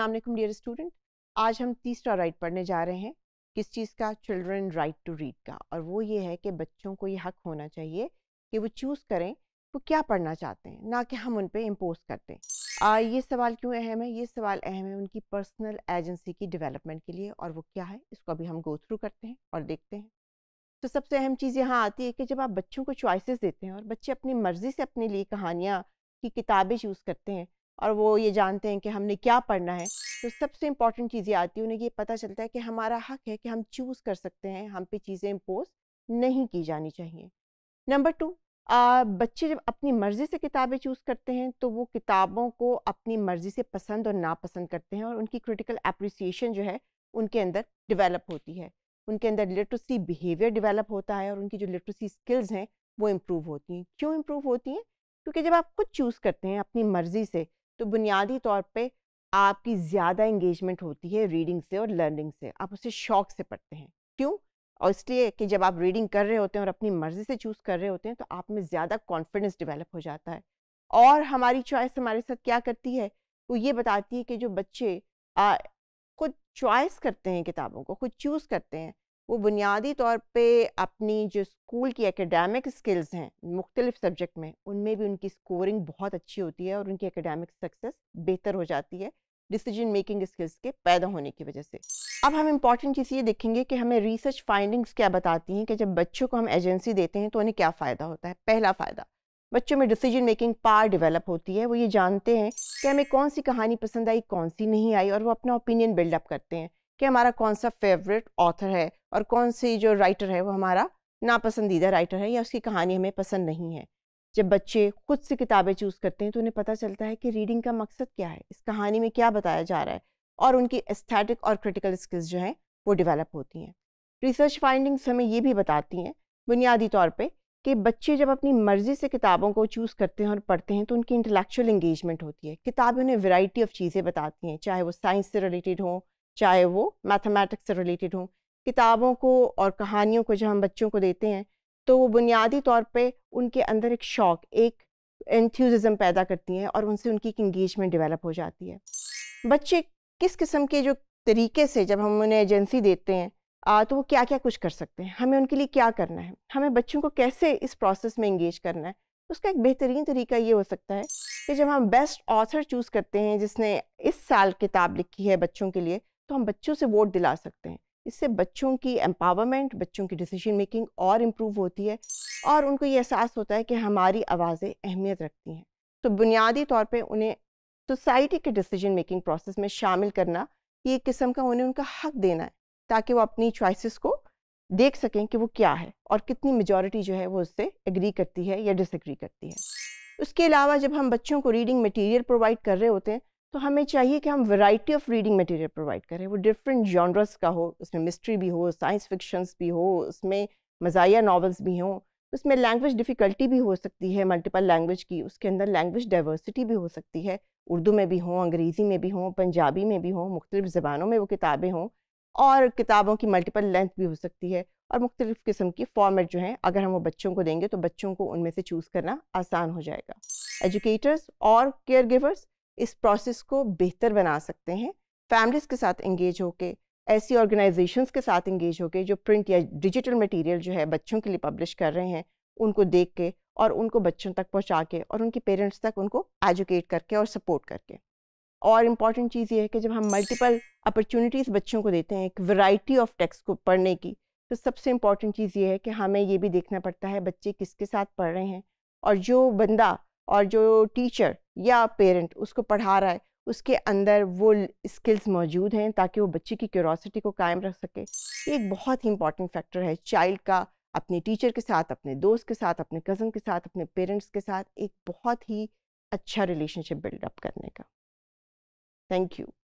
Aslam dear student आज हम तीसरा राइट पढ़ने जा रहे हैं किस चीज़ का चिल्ड्रन राइट टू रीड का और वो ये है कि बच्चों को ये हक होना चाहिए कि वो चूज़ करें वो क्या पढ़ना चाहते हैं ना कि हम उन पर इम्पोज करते हैं आ, ये सवाल क्यों अहम है ये सवाल अहम है उनकी पर्सनल एजेंसी की डेवलपमेंट के लिए और वो क्या है इसको अभी हम गो थ्रू करते हैं और देखते हैं तो सबसे अहम चीज़ यहाँ आती है कि जब आप बच्चों को चॉइसेस देते हैं और बच्चे अपनी मर्ज़ी से अपने लिए कहानियाँ की किताबें चूज़ करते हैं और वो ये जानते हैं कि हमने क्या पढ़ना है तो सबसे इम्पॉर्टेंट चीज़ें आती है उन्हें ये पता चलता है कि हमारा हक है कि हम चूज़ कर सकते हैं हम पे चीज़ें इम्पोज नहीं की जानी चाहिए नंबर टू बच्चे जब अपनी मर्ज़ी से किताबें चूज़ करते हैं तो वो किताबों को अपनी मर्ज़ी से पसंद और नापसंद करते हैं और उनकी क्रिटिकल अप्रिसिएशन जो है उनके अंदर डिवेलप होती है उनके अंदर लिटरेसी बिहेवियर डिवेलप होता है और उनकी जो लिटरेसी स्किल्स हैं वो इम्प्रूव होती हैं क्यों इम्प्रूव होती हैं क्योंकि जब आप खुद चूज़ करते हैं अपनी मर्ज़ी से तो बुनियादी तौर पे आपकी ज़्यादा इंगेजमेंट होती है रीडिंग से और लर्निंग से आप उसे शौक से पढ़ते हैं क्यों और इसलिए कि जब आप रीडिंग कर रहे होते हैं और अपनी मर्ज़ी से चूज़ कर रहे होते हैं तो आप में ज़्यादा कॉन्फिडेंस डिवेलप हो जाता है और हमारी चॉइस हमारे साथ क्या करती है वो ये बताती है कि जो बच्चे आ, खुद चॉइस करते हैं किताबों को खुद चूज़ करते हैं वो बुनियादी तौर पे अपनी जो स्कूल की एकेडमिक स्किल्स हैं मुख्तलिफ सब्जेक्ट में उनमें भी उनकी स्कोरिंग बहुत अच्छी होती है और उनकी एकेडमिक सक्सेस बेहतर हो जाती है डिसीजन मेकिंग स्किल्स के पैदा होने की वजह से अब हम इम्पॉर्टेंट चीज़ ये देखेंगे कि हमें रिसर्च फाइंडिंग्स क्या बताती हैं कि जब बच्चों को हम एजेंसी देते हैं तो उन्हें क्या फ़ायदा होता है पहला फ़ायदा बच्चों में डिसीजन मेकिंग पार डेवलप होती है वो ये जानते हैं कि हमें कौन सी कहानी पसंद आई कौन सी नहीं आई और वो अपना ओपिनियन बिल्डअप करते हैं कि हमारा कौन सा फेवरेट ऑथर है और कौन सी जो राइटर है वो हमारा नापसंदीदा राइटर है या उसकी कहानी हमें पसंद नहीं है जब बच्चे खुद से किताबें चूज़ करते हैं तो उन्हें पता चलता है कि रीडिंग का मकसद क्या है इस कहानी में क्या बताया जा रहा है और उनकी एस्थेटिक और क्रिटिकल स्किल्स जो हैं वो डिवेलप होती हैं रिसर्च फाइंडिंग्स हमें ये भी बताती हैं बुनियादी तौर पर कि बच्चे जब अपनी मर्ज़ी से किताबों को चूज़ करते हैं और पढ़ते हैं तो उनकी इंटेलेक्चुअल इंगेजमेंट होती है किताबें उन्हें वैरायटी ऑफ चीज़ें बताती हैं चाहे वो साइंस से रिलेटेड हों चाहे वो मैथमेटिक्स से रिलेटेड हों किताबों को और कहानियों को जब हम बच्चों को देते हैं तो वो बुनियादी तौर पे उनके अंदर एक शौक एक एंथ्यूज़म पैदा करती हैं और उनसे उनकी एक इंगेजमेंट डिवेलप हो जाती है बच्चे किस किस्म के जो तरीके से जब हम उन्हें एजेंसी देते हैं आ, तो वो क्या क्या कुछ कर सकते हैं हमें उनके लिए क्या करना है हमें बच्चों को कैसे इस प्रोसेस में इंगेज करना है उसका एक बेहतरीन तरीका ये हो सकता है कि जब हम बेस्ट ऑथर चूज़ करते हैं जिसने इस साल किताब लिखी है बच्चों के लिए तो हम बच्चों से वोट दिला सकते हैं इससे बच्चों की एम्पावरमेंट बच्चों की डिसीजन मेकिंग और इम्प्रूव होती है और उनको ये एहसास होता है कि हमारी आवाज़ें अहमियत रखती हैं तो बुनियादी तौर पे उन्हें सोसाइटी के डिसीजन मेकिंग प्रोसेस में शामिल करना ये एक किस्म का उन्हें उनका हक देना है ताकि वो अपनी चॉइसेस को देख सकें कि वो क्या है और कितनी मेजोरिटी जो है वो उससे एग्री करती है या डिसग्री करती है उसके अलावा जब हम बच्चों को रीडिंग मटीरियल प्रोवाइड कर रहे होते हैं तो हमें चाहिए कि हम variety of reading material provide करें वो डिफरेंट जॉनरस का हो उसमें मिस्ट्री भी हो साइंस फिक्शंस भी हो उसमें मज़ाया नावल्स भी हों उसमें लैंग्वेज डिफ़िकल्टी भी हो सकती है मल्टीपल लैंग्वेज की उसके अंदर लैंग्वेज डाइवर्सिटी भी हो सकती है उर्दू में भी हों अंग्रेज़ी में भी हों पंजाबी में भी हों मुख्तलिफ़ ज़बानों में वो किताबें हों और किताबों की मल्टीपल लेंथ भी हो सकती है और मुख्तलिफ़ किस्म की फॉर्मेट जो हैं अगर हम वो बच्चों को देंगे तो बच्चों को उनमें से चूज़ करना आसान हो जाएगा एजुकेटर्स और केयर गिवर्स इस प्रोसेस को बेहतर बना सकते हैं फैमिलीज़ के साथ इंगेज होकर ऐसी ऑर्गेनाइजेशंस के साथ इंगेज होकर जो प्रिंट या डिजिटल मटेरियल जो है बच्चों के लिए पब्लिश कर रहे हैं उनको देख के और उनको बच्चों तक पहुंचा के और उनके पेरेंट्स तक उनको एजुकेट करके और सपोर्ट करके और इम्पॉर्टेंट चीज़ ये है कि जब हम मल्टीपल अपॉर्चुनिटीज़ बच्चों को देते हैं एक वैरायटी ऑफ टेक्स्ट को पढ़ने की तो सबसे इम्पॉर्टेंट चीज़ ये है कि हमें ये भी देखना पड़ता है बच्चे किसके साथ पढ़ रहे हैं और जो बंदा और जो टीचर या पेरेंट उसको पढ़ा रहा है उसके अंदर वो स्किल्स मौजूद हैं ताकि वो बच्चे की क्यूरोसिटी को कायम रख सके एक बहुत ही इंपॉर्टेंट फैक्टर है चाइल्ड का अपने टीचर के साथ अपने दोस्त के साथ अपने कज़न के साथ अपने पेरेंट्स के साथ एक बहुत ही अच्छा रिलेशनशिप बिल्डअप करने का थैंक यू